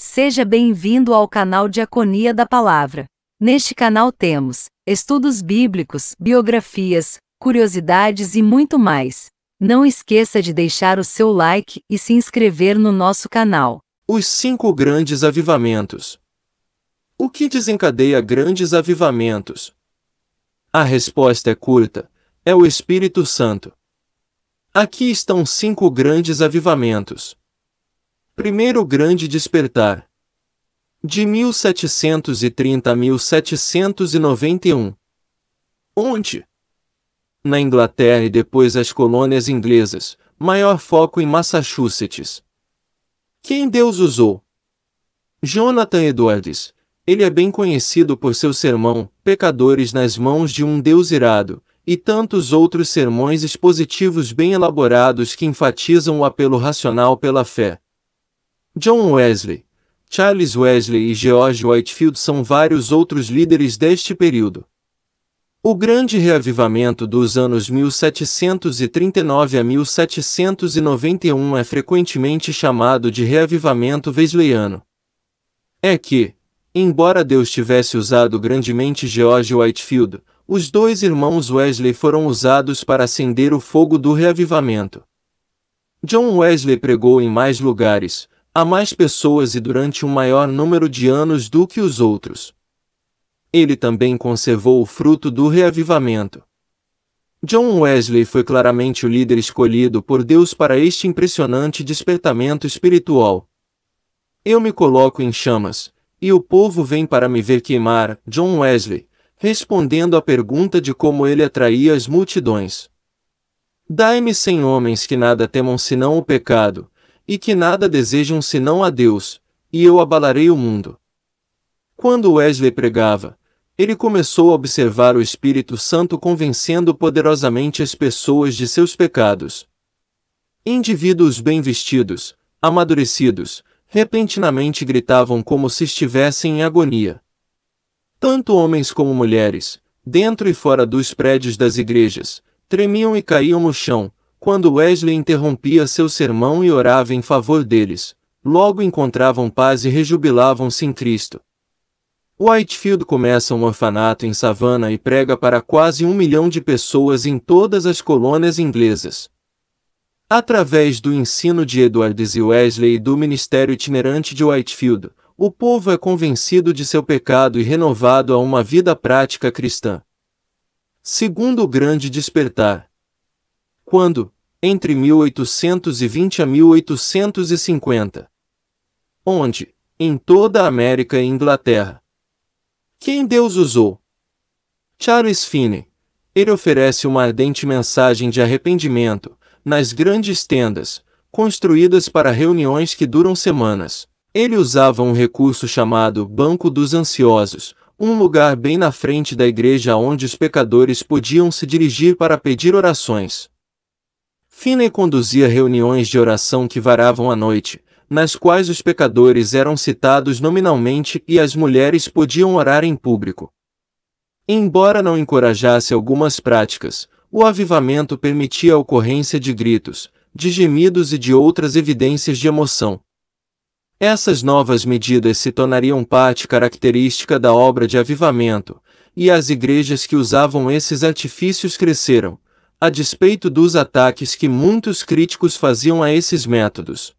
Seja bem-vindo ao canal Diaconia da Palavra. Neste canal temos estudos bíblicos, biografias, curiosidades e muito mais. Não esqueça de deixar o seu like e se inscrever no nosso canal. Os cinco grandes avivamentos. O que desencadeia grandes avivamentos? A resposta é curta: é o Espírito Santo. Aqui estão cinco grandes avivamentos. Primeiro grande despertar. De 1730 a 1791. Onde? Na Inglaterra e depois as colônias inglesas, maior foco em Massachusetts. Quem Deus usou? Jonathan Edwards. Ele é bem conhecido por seu sermão, Pecadores nas Mãos de um Deus Irado, e tantos outros sermões expositivos bem elaborados que enfatizam o apelo racional pela fé. John Wesley, Charles Wesley e George Whitefield são vários outros líderes deste período. O grande reavivamento dos anos 1739 a 1791 é frequentemente chamado de reavivamento wesleyano. É que, embora Deus tivesse usado grandemente George Whitefield, os dois irmãos Wesley foram usados para acender o fogo do reavivamento. John Wesley pregou em mais lugares, a mais pessoas e durante um maior número de anos do que os outros. Ele também conservou o fruto do reavivamento. John Wesley foi claramente o líder escolhido por Deus para este impressionante despertamento espiritual. Eu me coloco em chamas, e o povo vem para me ver queimar, John Wesley, respondendo à pergunta de como ele atraía as multidões. Dai-me cem homens que nada temam senão o pecado, e que nada desejam senão a Deus, e eu abalarei o mundo. Quando Wesley pregava, ele começou a observar o Espírito Santo convencendo poderosamente as pessoas de seus pecados. Indivíduos bem vestidos, amadurecidos, repentinamente gritavam como se estivessem em agonia. Tanto homens como mulheres, dentro e fora dos prédios das igrejas, tremiam e caíam no chão, quando Wesley interrompia seu sermão e orava em favor deles, logo encontravam paz e rejubilavam-se em Cristo. Whitefield começa um orfanato em Savannah e prega para quase um milhão de pessoas em todas as colônias inglesas. Através do ensino de Edwards e Wesley e do ministério itinerante de Whitefield, o povo é convencido de seu pecado e renovado a uma vida prática cristã. Segundo o grande despertar, quando, entre 1820 a 1850, onde, em toda a América e Inglaterra, quem Deus usou? Charles Finney. Ele oferece uma ardente mensagem de arrependimento, nas grandes tendas, construídas para reuniões que duram semanas. Ele usava um recurso chamado Banco dos Ansiosos, um lugar bem na frente da igreja onde os pecadores podiam se dirigir para pedir orações. Finney conduzia reuniões de oração que varavam a noite, nas quais os pecadores eram citados nominalmente e as mulheres podiam orar em público. Embora não encorajasse algumas práticas, o avivamento permitia a ocorrência de gritos, de gemidos e de outras evidências de emoção. Essas novas medidas se tornariam parte característica da obra de avivamento, e as igrejas que usavam esses artifícios cresceram, a despeito dos ataques que muitos críticos faziam a esses métodos.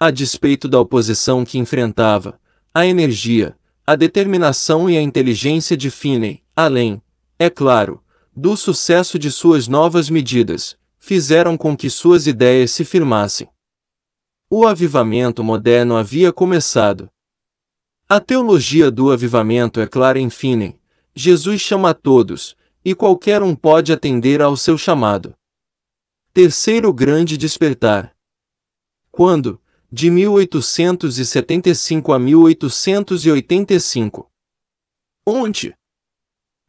A despeito da oposição que enfrentava, a energia, a determinação e a inteligência de Finney, além, é claro, do sucesso de suas novas medidas, fizeram com que suas ideias se firmassem. O avivamento moderno havia começado. A teologia do avivamento é clara em Finney: Jesus chama a todos, e qualquer um pode atender ao seu chamado. Terceiro grande despertar. Quando, de 1875 a 1885. Onde?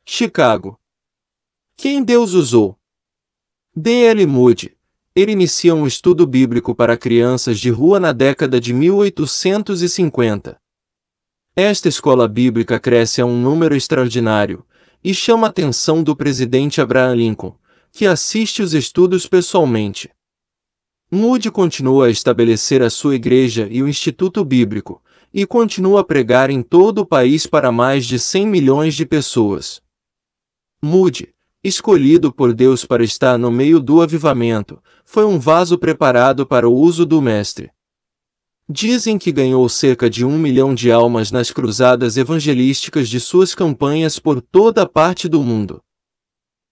Chicago. Quem Deus usou? D.L. Moody. Ele inicia um estudo bíblico para crianças de rua na década de 1850. Esta escola bíblica cresce a um número extraordinário, e chama a atenção do presidente Abraham Lincoln, que assiste os estudos pessoalmente. Moody continua a estabelecer a sua igreja e o Instituto Bíblico, e continua a pregar em todo o país para mais de 100 milhões de pessoas. Moody, escolhido por Deus para estar no meio do avivamento, foi um vaso preparado para o uso do Mestre. Dizem que ganhou cerca de um milhão de almas nas cruzadas evangelísticas de suas campanhas por toda a parte do mundo.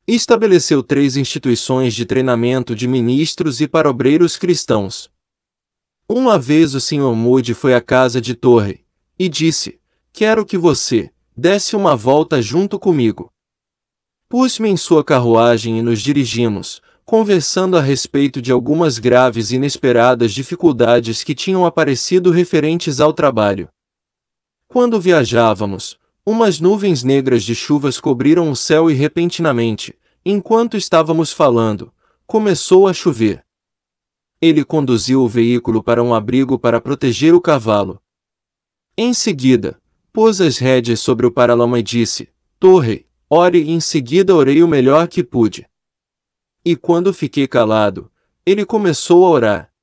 Estabeleceu três instituições de treinamento de ministros e para obreiros cristãos. Uma vez o Sr. Moody foi à casa de Torre e disse: Quero que você desse uma volta junto comigo. Pus-me em sua carruagem e nos dirigimos, conversando a respeito de algumas graves e inesperadas dificuldades que tinham aparecido referentes ao trabalho. Quando viajávamos, umas nuvens negras de chuvas cobriram o céu e repentinamente, enquanto estávamos falando, começou a chover. Ele conduziu o veículo para um abrigo para proteger o cavalo. Em seguida, pôs as rédeas sobre o paralama e disse: Torre, ore, e em seguida orei o melhor que pude. E quando fiquei calado, ele começou a orar.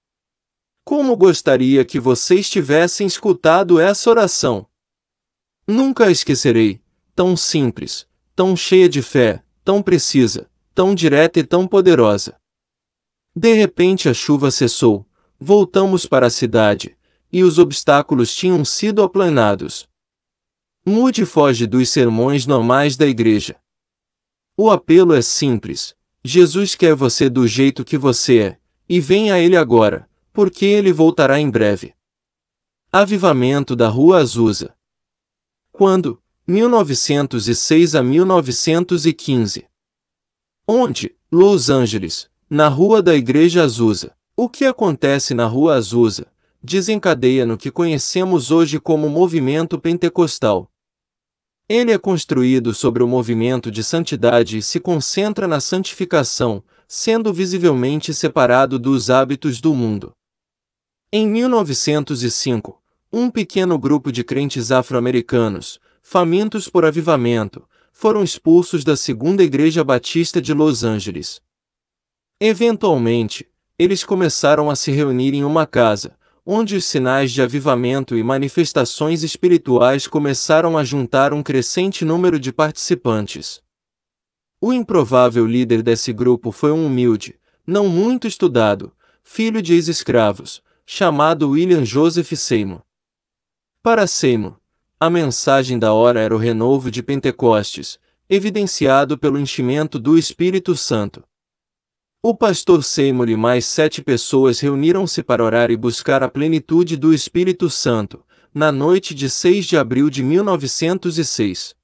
Como gostaria que vocês tivessem escutado essa oração! Nunca a esquecerei, tão simples, tão cheia de fé, tão precisa, tão direta e tão poderosa. De repente a chuva cessou, voltamos para a cidade, e os obstáculos tinham sido aplanados. Mude foge dos sermões normais da igreja. O apelo é simples, Jesus quer você do jeito que você é, e venha a Ele agora, porque Ele voltará em breve. Avivamento da Rua Azusa. Quando? 1906 a 1915. Onde? Los Angeles, na Rua da Igreja Azusa. O que acontece na Rua Azusa desencadeia no que conhecemos hoje como movimento pentecostal, ele é construído sobre o movimento de santidade e se concentra na santificação, sendo visivelmente separado dos hábitos do mundo. Em 1905, um pequeno grupo de crentes afro-americanos, famintos por avivamento, foram expulsos da Segunda Igreja Batista de Los Angeles. Eventualmente, eles começaram a se reunir em uma casa, onde os sinais de avivamento e manifestações espirituais começaram a juntar um crescente número de participantes. O improvável líder desse grupo foi um humilde, não muito estudado, filho de ex-escravos, chamado William Joseph Seymour. Para Seymour, a mensagem da hora era o renovo de Pentecostes, evidenciado pelo enchimento do Espírito Santo. O pastor Seymour e mais sete pessoas reuniram-se para orar e buscar a plenitude do Espírito Santo, na noite de 6 de abril de 1906.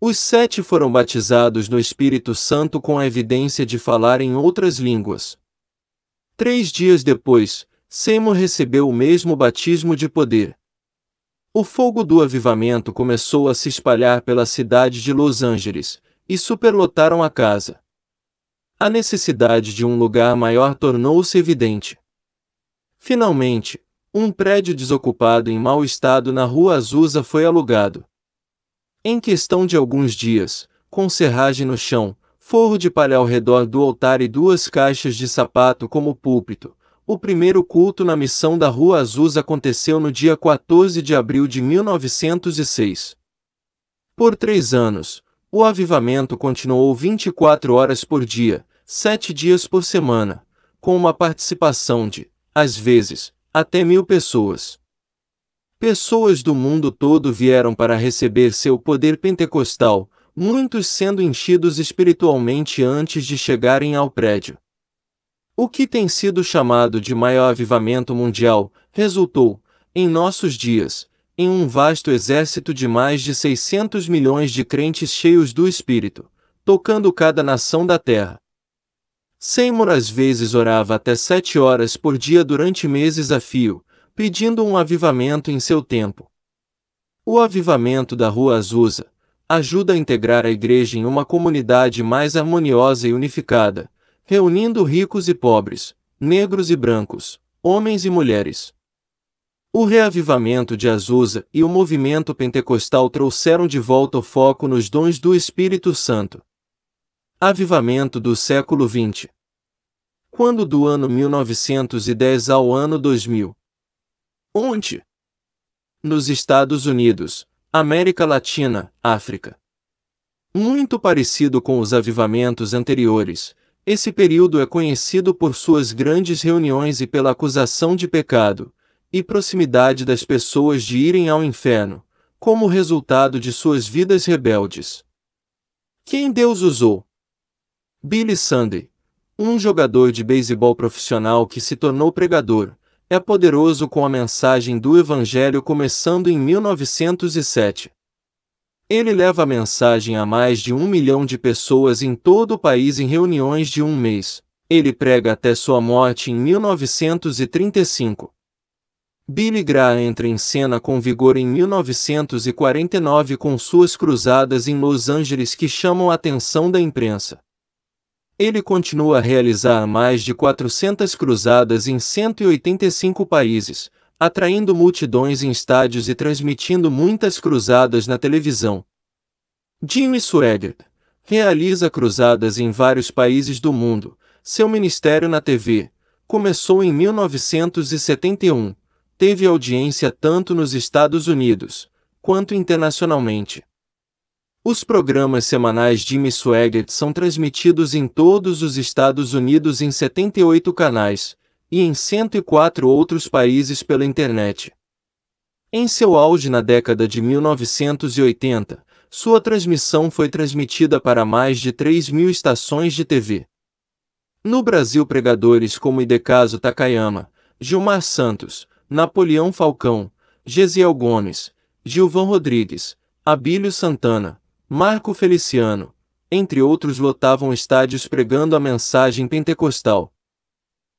Os sete foram batizados no Espírito Santo com a evidência de falar em outras línguas. Três dias depois, Seymour recebeu o mesmo batismo de poder. O fogo do avivamento começou a se espalhar pela cidade de Los Angeles, e superlotaram a casa. A necessidade de um lugar maior tornou-se evidente. Finalmente, um prédio desocupado em mau estado na Rua Azusa foi alugado. Em questão de alguns dias, com serragem no chão, forro de palha ao redor do altar e duas caixas de sapato como púlpito, o primeiro culto na missão da Rua Azusa aconteceu no dia 14 de abril de 1906. Por três anos, o avivamento continuou 24 horas por dia, sete dias por semana, com uma participação de, às vezes, até mil pessoas. Pessoas do mundo todo vieram para receber seu poder pentecostal, muitos sendo enchidos espiritualmente antes de chegarem ao prédio. O que tem sido chamado de maior avivamento mundial resultou, em nossos dias, em um vasto exército de mais de 600 milhões de crentes cheios do Espírito, tocando cada nação da terra. Seymour às vezes orava até sete horas por dia durante meses a fio, pedindo um avivamento em seu tempo. O avivamento da Rua Azusa ajuda a integrar a igreja em uma comunidade mais harmoniosa e unificada, reunindo ricos e pobres, negros e brancos, homens e mulheres, o reavivamento de Azusa e o movimento pentecostal trouxeram de volta o foco nos dons do Espírito Santo. Avivamento do século XX. Quando do ano 1910 ao ano 2000. Onde? Nos Estados Unidos, América Latina, África. Muito parecido com os avivamentos anteriores, esse período é conhecido por suas grandes reuniões e pela acusação de pecado, e proximidade das pessoas de irem ao inferno, como resultado de suas vidas rebeldes. Quem Deus usou? Billy Sunday, um jogador de beisebol profissional que se tornou pregador, é poderoso com a mensagem do Evangelho começando em 1907. Ele leva a mensagem a mais de um milhão de pessoas em todo o país em reuniões de um mês. Ele prega até sua morte em 1935. Billy Graham entra em cena com vigor em 1949 com suas cruzadas em Los Angeles que chamam a atenção da imprensa. Ele continua a realizar mais de 400 cruzadas em 185 países, atraindo multidões em estádios e transmitindo muitas cruzadas na televisão. Jimmy Swaggart realiza cruzadas em vários países do mundo. Seu ministério na TV começou em 1971 teve audiência tanto nos Estados Unidos quanto internacionalmente. Os programas semanais Jimmy Swaggart são transmitidos em todos os Estados Unidos em 78 canais e em 104 outros países pela internet. Em seu auge na década de 1980, sua transmissão foi transmitida para mais de 3 mil estações de TV. No Brasil, pregadores como Idecaso Takayama, Gilmar Santos, Napoleão Falcão, Gesiel Gomes, Gilvão Rodrigues, Abílio Santana, Marco Feliciano, entre outros lotavam estádios pregando a mensagem pentecostal.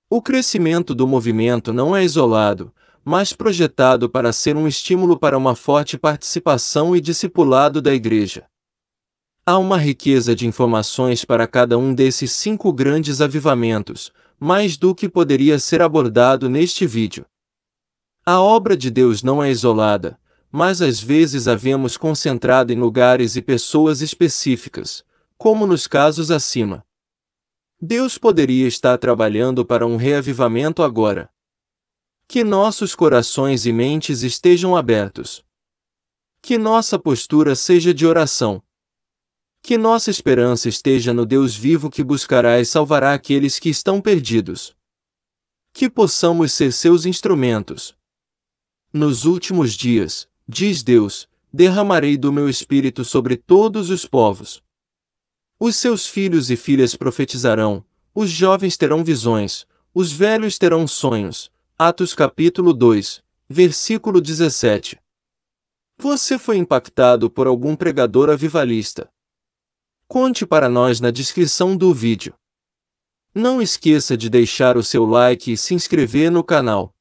O crescimento do movimento não é isolado, mas projetado para ser um estímulo para uma forte participação e discipulado da Igreja. Há uma riqueza de informações para cada um desses cinco grandes avivamentos, mais do que poderia ser abordado neste vídeo. A obra de Deus não é isolada, mas às vezes a vemos concentrada em lugares e pessoas específicas, como nos casos acima. Deus poderia estar trabalhando para um reavivamento agora. Que nossos corações e mentes estejam abertos. Que nossa postura seja de oração. Que nossa esperança esteja no Deus vivo que buscará e salvará aqueles que estão perdidos. Que possamos ser seus instrumentos nos últimos dias, diz Deus, derramarei do meu espírito sobre todos os povos. Os seus filhos e filhas profetizarão, os jovens terão visões, os velhos terão sonhos. Atos capítulo 2, versículo 17. Você foi impactado por algum pregador avivalista? Conte para nós na descrição do vídeo. Não esqueça de deixar o seu like e se inscrever no canal.